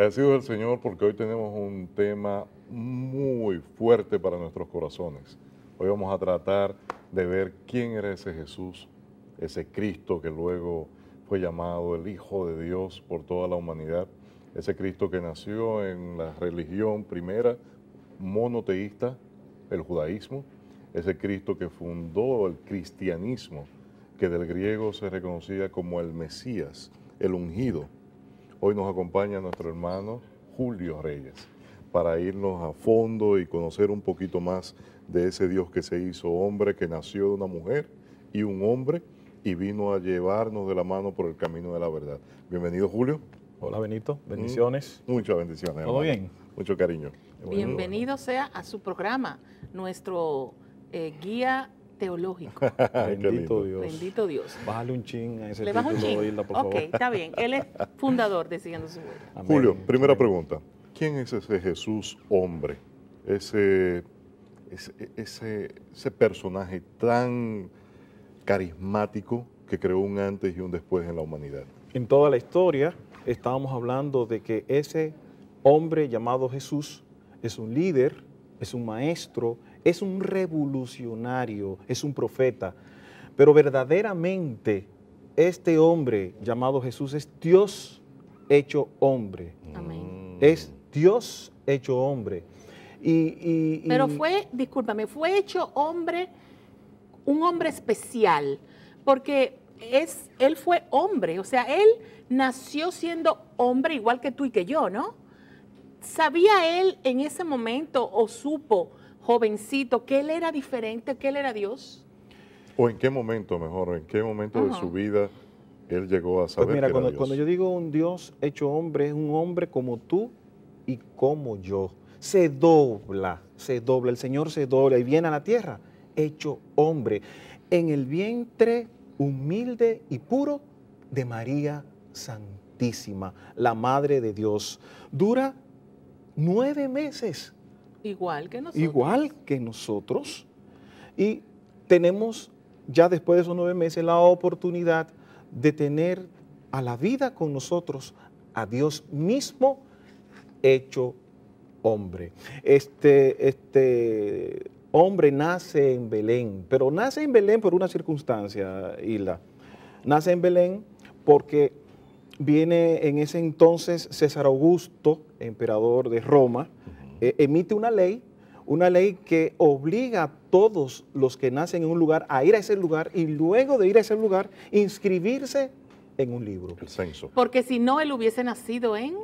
agradecido el Señor porque hoy tenemos un tema muy fuerte para nuestros corazones. Hoy vamos a tratar de ver quién era ese Jesús, ese Cristo que luego fue llamado el Hijo de Dios por toda la humanidad, ese Cristo que nació en la religión primera monoteísta, el judaísmo, ese Cristo que fundó el cristianismo, que del griego se reconocía como el Mesías, el ungido Hoy nos acompaña nuestro hermano Julio Reyes para irnos a fondo y conocer un poquito más de ese Dios que se hizo hombre, que nació de una mujer y un hombre y vino a llevarnos de la mano por el camino de la verdad. Bienvenido Julio. Hola Benito, mm, bendiciones. muchas bendiciones. Todo bien. Mucho cariño. Bienvenido sea a su programa, nuestro eh, guía teológico. Bendito Dios. Bendito Dios. Bájale un chin a ese Le un por favor. Ok, está bien. Él es fundador de Siguiendo su Julio, primera pregunta. ¿Quién es ese Jesús hombre? Ese, ese, ese, ese personaje tan carismático que creó un antes y un después en la humanidad. En toda la historia estábamos hablando de que ese hombre llamado Jesús es un líder, es un maestro, es un revolucionario, es un profeta, pero verdaderamente este hombre llamado Jesús es Dios hecho hombre. Es Dios hecho hombre. pero fue, discúlpame, fue hecho hombre, un hombre especial, porque es, él fue hombre, o sea, él nació siendo hombre igual que tú y que yo, ¿no? ¿Sabía él en ese momento o supo jovencito, que él era diferente, que él era Dios? ¿O en qué momento, mejor, en qué momento de su vida él llegó a pues saber mira, que cuando, cuando yo digo un Dios hecho hombre, es un hombre como tú y como yo. Se dobla, se dobla, el Señor se dobla y viene a la tierra hecho hombre, en el vientre humilde y puro de María Santísima, la Madre de Dios. Dura nueve meses Igual que nosotros. Igual que nosotros. Y tenemos ya después de esos nueve meses la oportunidad de tener a la vida con nosotros, a Dios mismo hecho hombre. Este, este hombre nace en Belén, pero nace en Belén por una circunstancia, Hilda. Nace en Belén porque viene en ese entonces César Augusto, emperador de Roma, e, emite una ley, una ley que obliga a todos los que nacen en un lugar a ir a ese lugar y luego de ir a ese lugar inscribirse en un libro. El censo. Porque si no, él hubiese nacido en...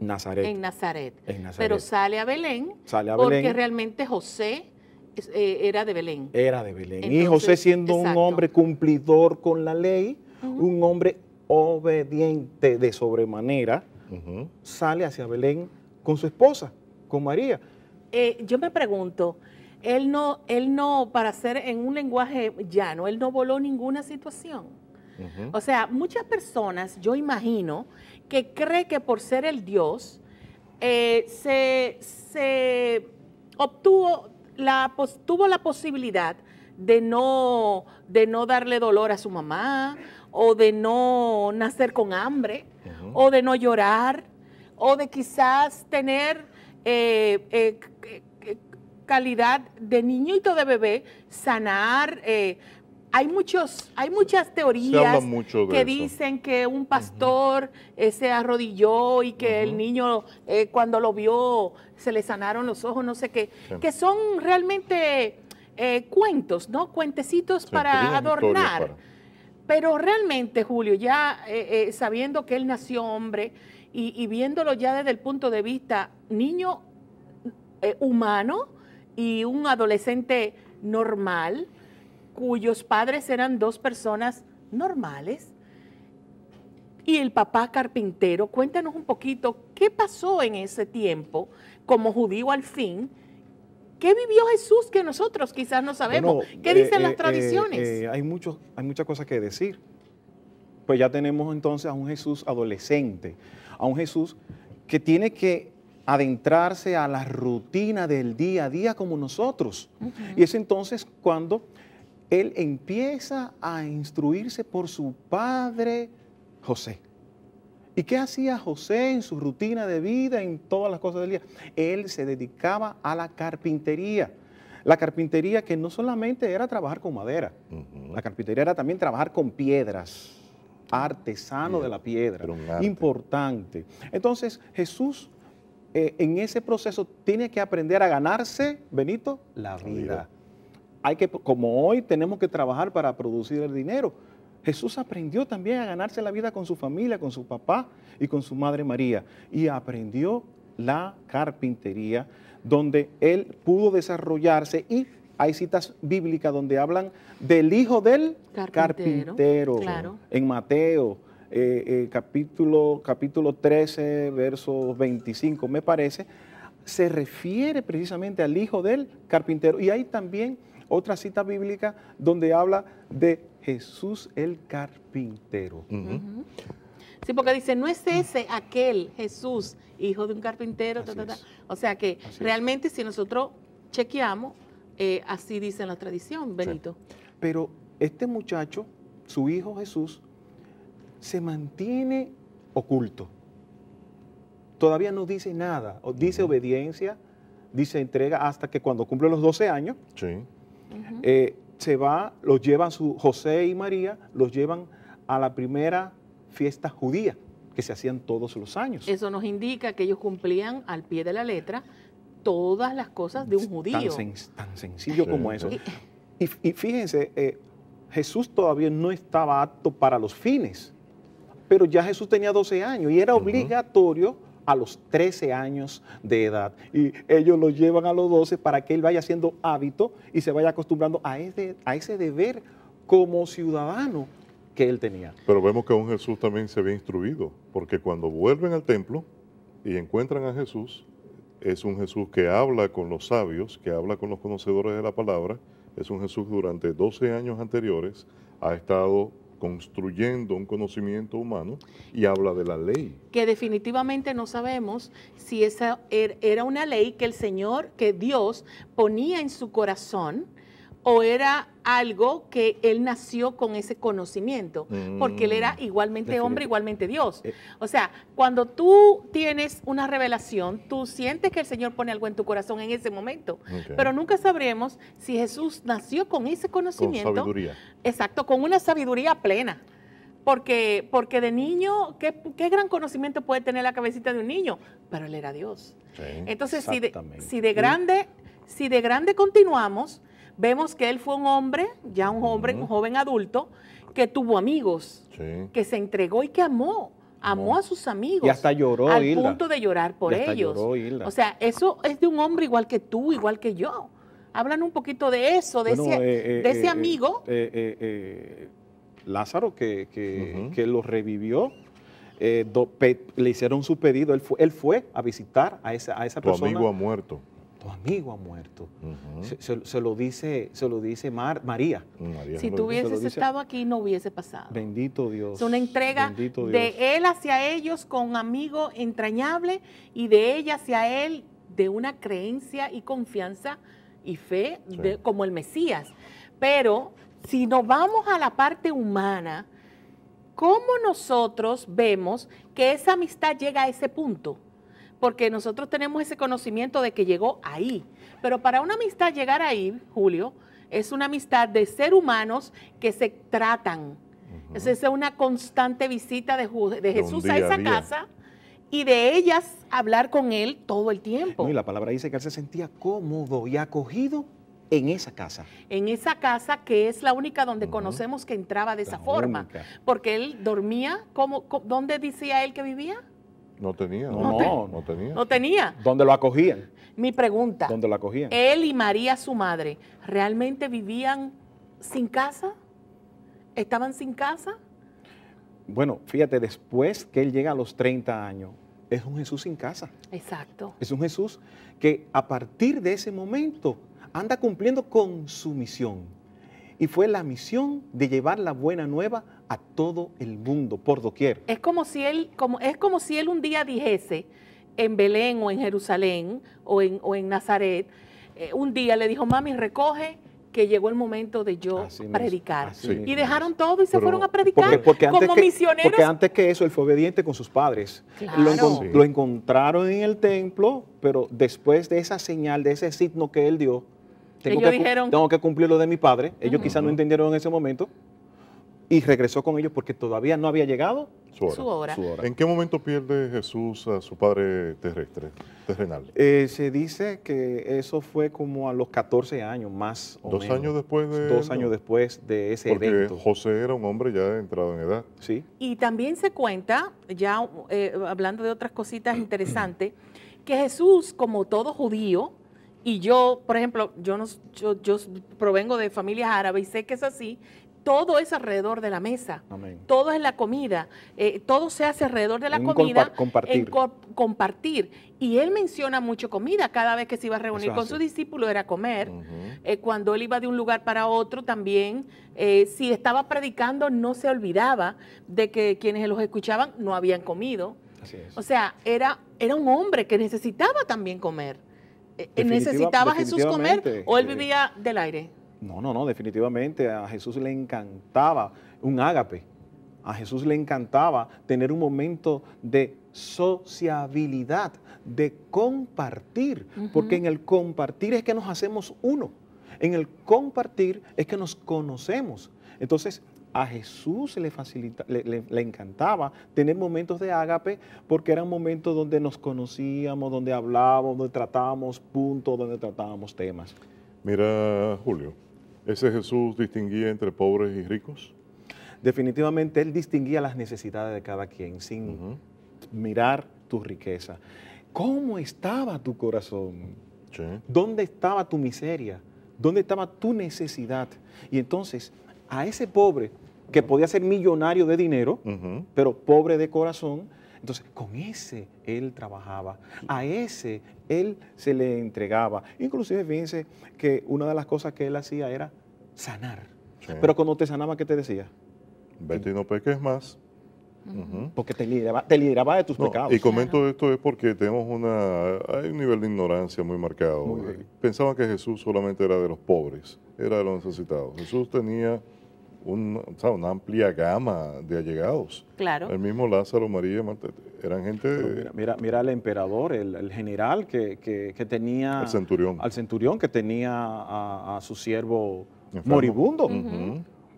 Nazaret. En Nazaret. Pero sale a Belén. Porque realmente José eh, era de Belén. Era de Belén. y José siendo un hombre cumplidor con la ley, un hombre obediente de sobremanera, sale hacia Belén con su esposa con María. Eh, yo me pregunto, él no, él no, para ser en un lenguaje llano, él no voló ninguna situación. O sea, muchas personas, yo imagino, que cree que por ser el Dios, eh, se, obtuvo la, tuvo la posibilidad de no, de no darle dolor a su mamá, o de no nacer con hambre, o de no llorar, o de quizás tener eh, eh, eh, calidad de niñito de bebé, sanar. hay muchos, hay muchas teorías que dicen que un pastor se arrodilló y que el niño cuando lo vio se le sanaron los ojos, no sé qué, que son realmente cuentos, ¿no? Cuentecitos para adornar. Pero realmente, Julio, ya sabiendo que él nació hombre, y, viéndolo ya desde el punto de vista niño eh, humano y un adolescente normal, cuyos padres eran dos personas normales, y el papá carpintero. Cuéntanos un poquito qué pasó en ese tiempo como judío al fin. ¿Qué vivió Jesús que nosotros quizás no sabemos? ¿Qué dicen eh, las eh, tradiciones? hay, muchos, hay muchas cosas que decir. Pues ya tenemos entonces a un Jesús adolescente, a un Jesús que tiene que adentrarse a la rutina del día a día como nosotros. Y es entonces cuando él empieza a instruirse por su padre José. ¿Y qué hacía José en su rutina de vida, en todas las cosas del día? Él se dedicaba a la carpintería. La carpintería que no solamente era trabajar con madera, la carpintería era también trabajar con piedras artesano de la piedra, importante. Entonces Jesús eh, en ese proceso tiene que aprender a ganarse, Benito, la vida. Hay que, como hoy tenemos que trabajar para producir el dinero, Jesús aprendió también a ganarse la vida con su familia, con su papá y con su madre María. Y aprendió la carpintería, donde él pudo desarrollarse y hay citas bíblicas donde hablan del hijo del carpintero, en Mateo. Eh, eh, capítulo, capítulo 13, versos 25, me parece, se refiere precisamente al hijo del carpintero. Y hay también otra cita bíblica donde habla de Jesús el carpintero. Sí, porque dice, no es ese aquel Jesús, hijo de un carpintero, o sea que realmente si nosotros chequeamos, eh, así dice la tradición, Benito. Pero este muchacho, su hijo Jesús, se mantiene oculto. Todavía no dice nada, dice obediencia, dice entrega, hasta que cuando cumple los 12 años, eh, se va, los llevan su, José y María, los llevan a la primera fiesta judía que se hacían todos los años. Eso nos indica que ellos cumplían al pie de la letra todas las cosas de un judío. Tan, sencillo como eso. Y, fíjense, eh, Jesús todavía no estaba apto para los fines, pero ya Jesús tenía 12 años y era obligatorio a los 13 años de edad. Y ellos lo llevan a los 12 para que él vaya haciendo hábito y se vaya acostumbrando a ese, a ese deber como ciudadano que él tenía. Pero vemos que aún Jesús también se ve instruido, porque cuando vuelven al templo y encuentran a Jesús, es un Jesús que habla con los sabios, que habla con los conocedores de la palabra. Es un Jesús durante 12 años anteriores ha estado construyendo un conocimiento humano y habla de la ley. Que definitivamente no sabemos si esa er, era una ley que el Señor, que Dios ponía en su corazón o era algo que él nació con ese conocimiento, porque él era mm, igualmente hombre, igualmente Dios. Eh, o sea, cuando tú tienes una revelación, tú sientes que el Señor pone algo en tu corazón en ese momento, pero nunca sabremos si Jesús nació con ese conocimiento. Con sabiduría. Exacto, con una sabiduría plena. Porque, porque de niño, ¿qué, gran conocimiento puede tener la cabecita de un niño? Pero él era Dios. Entonces, si si de grande, si de grande continuamos, vemos que él fue un hombre, ya un hombre, un joven adulto, que tuvo amigos, que se entregó y que amó. Amó a sus amigos. Y hasta lloró, Al punto de llorar por ellos. o sea, eso es de un hombre igual que tú, igual que yo. Hablan un poquito de eso, de, ese, amigo. Lázaro, que, lo revivió, eh, le hicieron su pedido. Él fue, él fue a visitar a esa, a esa persona. Tu amigo ha muerto tu amigo ha muerto. se, lo dice, se lo dice María. Si tú hubieses estado aquí, no hubiese pasado. Bendito Dios. Es una entrega de Él hacia ellos con amigo entrañable y de ella hacia Él de una creencia y confianza y fe como el Mesías. Pero si nos vamos a la parte humana, ¿cómo nosotros vemos que esa amistad llega a ese punto? porque nosotros tenemos ese conocimiento de que llegó ahí. Pero para una amistad llegar ahí, Julio, es una amistad de ser humanos que se tratan. Esa es una constante visita de, Jesús a esa casa y de ellas hablar con él todo el tiempo. y la palabra dice que él se sentía cómodo y acogido en esa casa. En esa casa que es la única donde conocemos que entraba de esa forma. Porque él dormía, como, ¿dónde decía él que vivía? No tenía. No, no, tenía. No tenía. ¿Dónde lo acogían? Mi pregunta. ¿Dónde lo acogían? Él y María, su madre, ¿realmente vivían sin casa? ¿Estaban sin casa? Bueno, fíjate, después que él llega a los 30 años, es un Jesús sin casa. Exacto. Es un Jesús que a partir de ese momento anda cumpliendo con su misión. Y fue la misión de llevar la buena nueva a todo el mundo por doquier. Es como si él, como, es como si él un día dijese en Belén o en Jerusalén o en, o en Nazaret, eh, un día le dijo, mami, recoge que llegó el momento de yo predicar. y dejaron todo y se fueron a predicar porque, como misioneros. Porque antes que eso, él fue obediente con sus padres. Lo, encontraron en el templo, pero después de esa señal, de ese signo que él dio, tengo, que, tengo que cumplir lo de mi padre. Ellos quizás no entendieron en ese momento, y regresó con ellos porque todavía no había llegado su hora. ¿En qué momento pierde Jesús a su padre terrestre, terrenal? Eh, se dice que eso fue como a los 14 años más o Dos años después de... Dos años después de ese porque José era un hombre ya entrado en edad. Sí. Y también se cuenta, ya eh, hablando de otras cositas interesantes, que Jesús, como todo judío, y yo, por ejemplo, yo, no, yo, yo provengo de familias árabes y sé que es así, todo es alrededor de la mesa, todo es la comida, eh, todo se hace alrededor de la comida, compartir. compartir. Y él menciona mucho comida, cada vez que se iba a reunir con su discípulo era comer, eh, cuando él iba de un lugar para otro también, eh, si estaba predicando no se olvidaba de que quienes los escuchaban no habían comido. Así es. O sea, era, era un hombre que necesitaba también comer. ¿Necesitaba Jesús comer o él vivía del aire? No, no, no, definitivamente a Jesús le encantaba un ágape. A Jesús le encantaba tener un momento de sociabilidad, de compartir, porque en el compartir es que nos hacemos uno, en el compartir es que nos conocemos. Entonces, a Jesús le, facilita, le, encantaba tener momentos de ágape porque era un momento donde nos conocíamos, donde hablábamos, donde tratábamos puntos, donde tratábamos temas. Mira, Julio, ¿Ese Jesús distinguía entre pobres y ricos? Definitivamente Él distinguía las necesidades de cada quien sin mirar tu riqueza. ¿Cómo estaba tu corazón? ¿Dónde estaba tu miseria? ¿Dónde estaba tu necesidad? Y entonces a ese pobre que podía ser millonario de dinero, pero pobre de corazón, entonces, con ese él trabajaba, a ese él se le entregaba. Inclusive, fíjense que una de las cosas que él hacía era sanar. Pero cuando te sanaba, ¿qué te decía? Vete y no peques más. Porque te te lideraba de tus pecados. Y comento esto es porque tenemos una, hay un nivel de ignorancia muy marcado. Pensaban que Jesús solamente era de los pobres, era de los necesitados. Jesús tenía un, una amplia gama de allegados. Claro. El mismo Lázaro, María, Marta, eran gente... mira, mira, emperador, el, general que, tenía... El centurión. Al centurión que tenía a su siervo moribundo.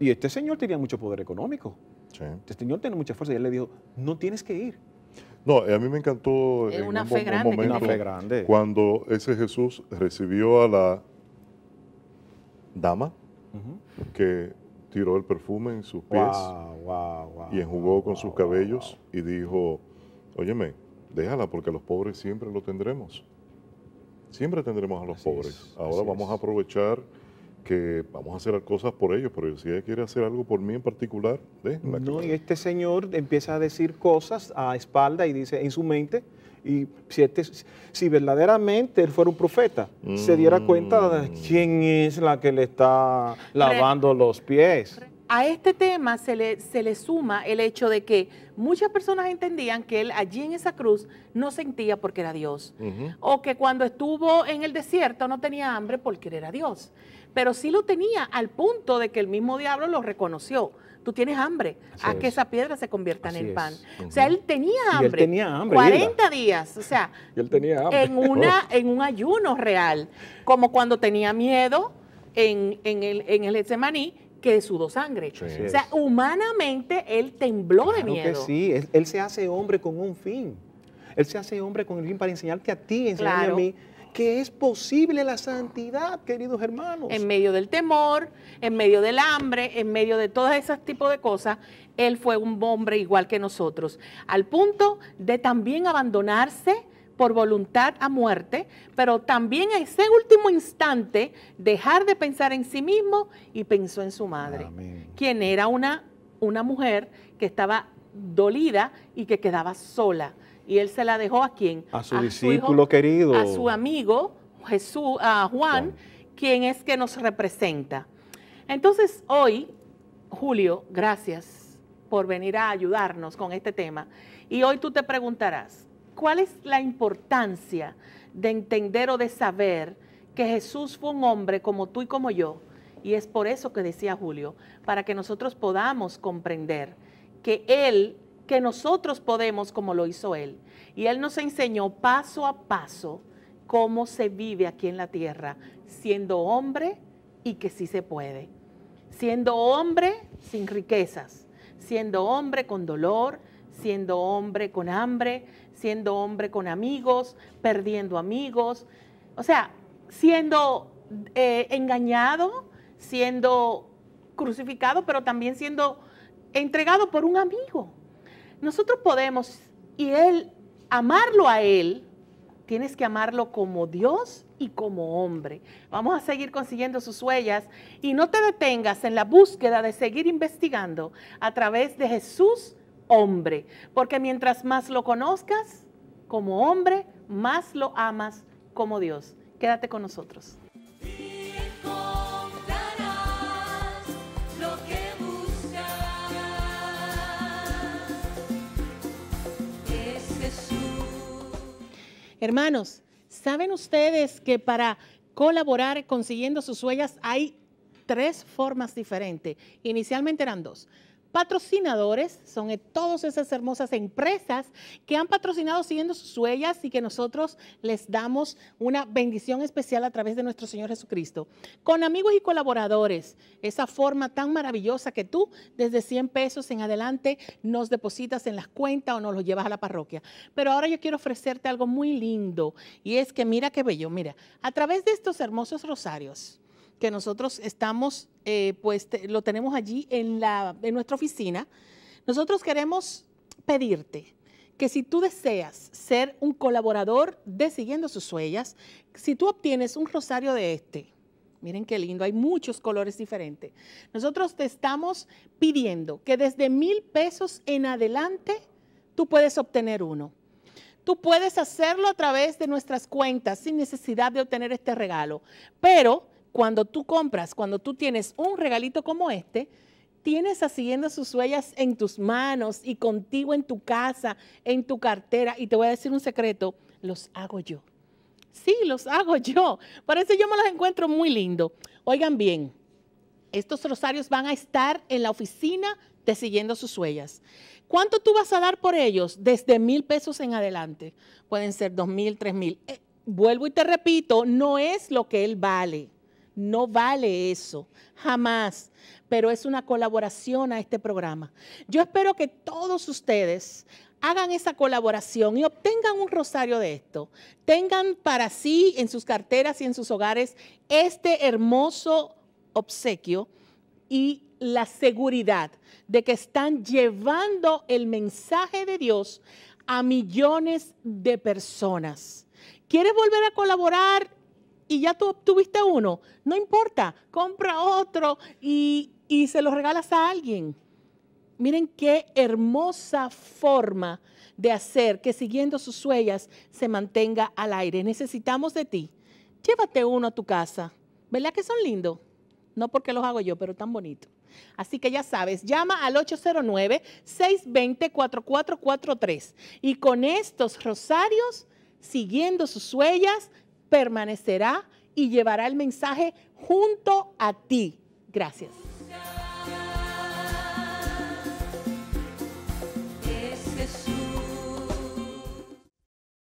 Y este señor tenía mucho poder económico. Este señor tenía mucha fuerza y él le dijo, no tienes que ir. No, eh, a mí me encantó en una fe grande, cuando ese Jesús recibió a la dama que tiró el perfume en sus pies y enjugó con sus cabellos y dijo, óyeme, déjala porque los pobres siempre lo tendremos. Siempre tendremos a los pobres. Ahora vamos a aprovechar que vamos a hacer cosas por ellos, pero si él quiere hacer algo por mí en particular, la No, y este señor empieza a decir cosas a espalda y dice en su mente, y si, este, si verdaderamente él fuera un profeta, se diera cuenta de mm. quién es la que le está lavando los pies. a este tema se le, se le suma el hecho de que muchas personas entendían que él allí en esa cruz no sentía porque era Dios, o que cuando estuvo en el desierto no tenía hambre porque era Dios pero sí lo tenía al punto de que el mismo diablo lo reconoció. Tú tienes hambre, haz que esa piedra se convierta en el pan. O sea, él tenía hambre. tenía hambre. 40 días, o sea, él tenía hambre. En, una, oh. en un ayuno real, como cuando tenía miedo en, el, en el que sudó sangre. o sea, humanamente él tembló de miedo. Que sí, él, se hace hombre con un fin. Él se hace hombre con el fin para enseñarte a ti, enseñarme a mí que es posible la santidad, queridos hermanos. En medio del temor, en medio del hambre, en medio de todas esas tipos de cosas, él fue un hombre igual que nosotros, al punto de también abandonarse por voluntad a muerte, pero también en ese último instante dejar de pensar en sí mismo y pensó en su madre, quien era una, una mujer que estaba dolida y que quedaba sola y él se la dejó a quién? A su discípulo querido. A su amigo, Jesús, a Juan, quien es que nos representa. Entonces hoy, Julio, gracias por venir a ayudarnos con este tema. Y hoy tú te preguntarás, ¿cuál es la importancia de entender o de saber que Jesús fue un hombre como tú y como yo? Y es por eso que decía Julio, para que nosotros podamos comprender que Él que nosotros podemos como lo hizo Él. Y Él nos enseñó paso a paso cómo se vive aquí en la tierra, siendo hombre y que sí se puede. Siendo hombre sin riquezas, siendo hombre con dolor, siendo hombre con hambre, siendo hombre con amigos, perdiendo amigos, o sea, siendo eh, engañado, siendo crucificado, pero también siendo entregado por un amigo. Nosotros podemos, y Él, amarlo a Él, tienes que amarlo como Dios y como hombre. Vamos a seguir consiguiendo sus huellas y no te detengas en la búsqueda de seguir investigando a través de Jesús hombre, porque mientras más lo conozcas como hombre, más lo amas como Dios. Quédate con nosotros. Hermanos, ¿saben ustedes que para colaborar consiguiendo sus huellas hay tres formas diferentes? Inicialmente eran dos patrocinadores son e-, todas esas hermosas empresas que han patrocinado siguiendo sus huellas y que nosotros les damos una bendición especial a través de nuestro Señor Jesucristo. Con amigos y colaboradores, esa forma tan maravillosa que tú desde 100 pesos en adelante nos depositas en las cuentas o nos los llevas a la parroquia. Pero ahora yo quiero ofrecerte algo muy lindo y es que mira qué bello, mira, a través de estos hermosos rosarios, que nosotros estamos, eh, pues lo tenemos allí en, la, nuestra oficina. Nosotros queremos pedirte que si tú deseas ser un colaborador de Siguiendo sus Huellas, si tú obtienes un rosario de este, miren qué lindo, hay muchos colores diferentes, nosotros te estamos pidiendo que desde mil pesos en adelante tú puedes obtener uno. Tú puedes hacerlo a través de nuestras cuentas sin necesidad de obtener este regalo, pero cuando tú compras, cuando tú tienes un regalito como este, tienes siguiendo sus huellas en tus manos y contigo en tu casa, en tu cartera. Y te voy a decir un secreto, los hago yo. Sí, los hago yo. Por eso yo me los encuentro muy lindo. Oigan bien, estos rosarios van a estar en la oficina de siguiendo sus huellas. ¿Cuánto tú vas a dar por ellos? Desde mil pesos en adelante. Pueden ser dos mil, tres mil. Eh, vuelvo y te repito, no es lo que él vale. No vale eso, jamás. Pero es una colaboración a este programa. Yo espero que todos ustedes hagan esa colaboración y obtengan un rosario de esto. Tengan para sí en sus carteras y en sus hogares este hermoso obsequio y la seguridad de que están llevando el mensaje de Dios a millones de personas. ¿Quieres volver a colaborar y ya tú obtuviste uno, no importa, compra otro y, y se lo regalas a alguien. Miren qué hermosa forma de hacer que siguiendo sus huellas se mantenga al aire. Necesitamos de ti. Llévate uno a tu casa. ¿Verdad que son lindos? No porque los hago yo, pero tan bonitos. Así que ya sabes, llama al 809-620-4443. Y con estos rosarios, siguiendo sus huellas, permanecerá y llevará el mensaje junto a ti. Gracias.